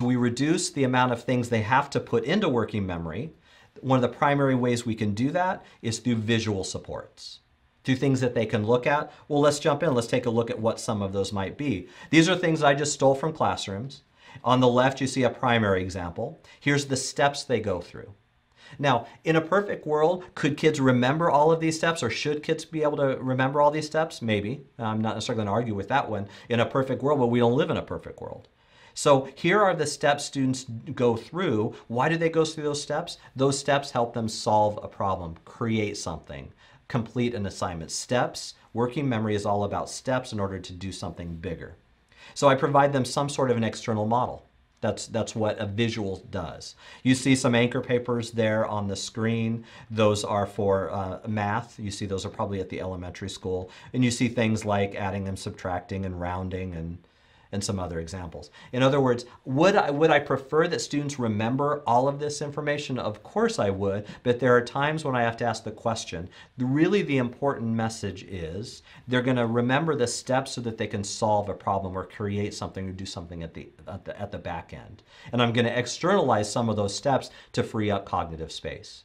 We reduce the amount of things they have to put into working memory. One of the primary ways we can do that is through visual supports, through things that they can look at. Well, let's jump in. Let's take a look at what some of those might be. These are things I just stole from classrooms. On the left, you see a primary example. Here's the steps they go through. Now, in a perfect world, could kids remember all of these steps or should kids be able to remember all these steps? Maybe. I'm not necessarily going to argue with that one in a perfect world, but we don't live in a perfect world. So here are the steps students go through. Why do they go through those steps? Those steps help them solve a problem, create something, complete an assignment. Steps, working memory is all about steps in order to do something bigger. So I provide them some sort of an external model. That's, that's what a visual does. You see some anchor papers there on the screen. Those are for uh, math. You see those are probably at the elementary school. And you see things like adding and subtracting and rounding and and some other examples. In other words, would I, would I prefer that students remember all of this information? Of course I would, but there are times when I have to ask the question. Really the important message is they're going to remember the steps so that they can solve a problem or create something or do something at the, at the, at the back end. And I'm going to externalize some of those steps to free up cognitive space.